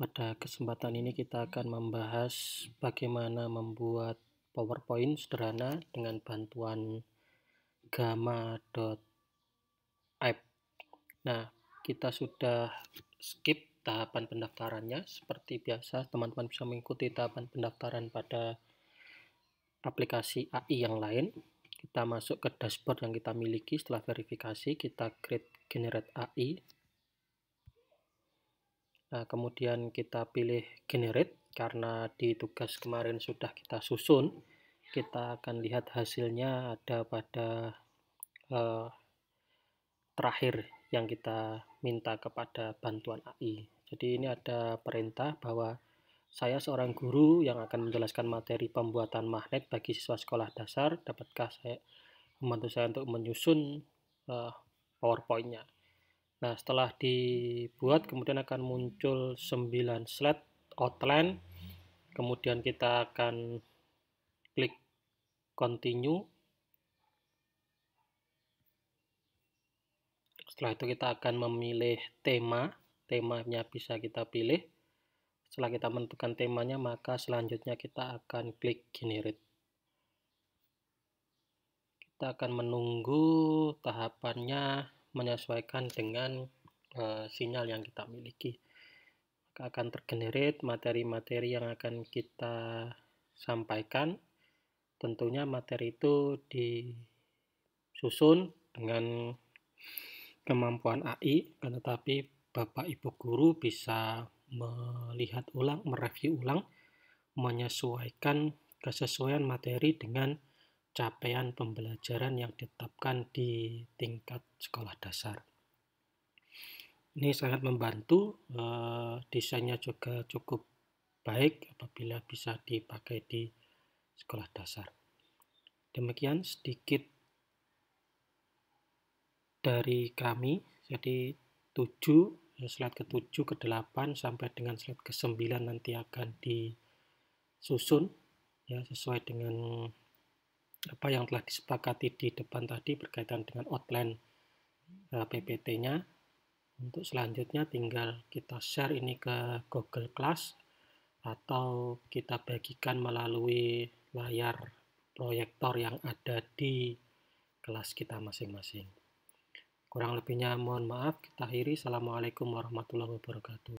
Pada kesempatan ini kita akan membahas bagaimana membuat PowerPoint sederhana dengan bantuan gamma.app. Nah, kita sudah skip tahapan pendaftarannya. Seperti biasa, teman-teman bisa mengikuti tahapan pendaftaran pada aplikasi AI yang lain. Kita masuk ke dashboard yang kita miliki setelah verifikasi, kita create generate AI Nah, kemudian kita pilih generate karena di tugas kemarin sudah kita susun. Kita akan lihat hasilnya ada pada eh, terakhir yang kita minta kepada bantuan AI. Jadi ini ada perintah bahwa saya seorang guru yang akan menjelaskan materi pembuatan magnet bagi siswa sekolah dasar. Dapatkah saya membantu saya untuk menyusun uh, PowerPoint-nya? Nah, setelah dibuat kemudian akan muncul 9 slide outline. Kemudian kita akan klik continue. Setelah itu kita akan memilih tema. Temanya bisa kita pilih. Setelah kita menentukan temanya, maka selanjutnya kita akan klik generate. Kita akan menunggu tahapannya menyesuaikan dengan uh, sinyal yang kita miliki. Maka akan tergenerate materi-materi yang akan kita sampaikan. Tentunya materi itu disusun dengan kemampuan AI, tetapi Bapak Ibu guru bisa melihat ulang, mereview ulang, menyesuaikan kesesuaian materi dengan capaian pembelajaran yang ditetapkan di tingkat sekolah dasar. Ini sangat membantu, eh, desainnya juga cukup baik apabila bisa dipakai di sekolah dasar. Demikian sedikit dari kami, jadi 7, eh, slide ke-7, ke-8 sampai dengan slide ke-9 nanti akan disusun ya sesuai dengan apa yang telah disepakati di depan tadi berkaitan dengan outline eh, PPT-nya. Untuk selanjutnya tinggal kita share ini ke Google Class atau kita bagikan melalui layar proyektor yang ada di kelas kita masing-masing. Kurang lebihnya mohon maaf, kita akhiri. Assalamualaikum warahmatullahi wabarakatuh.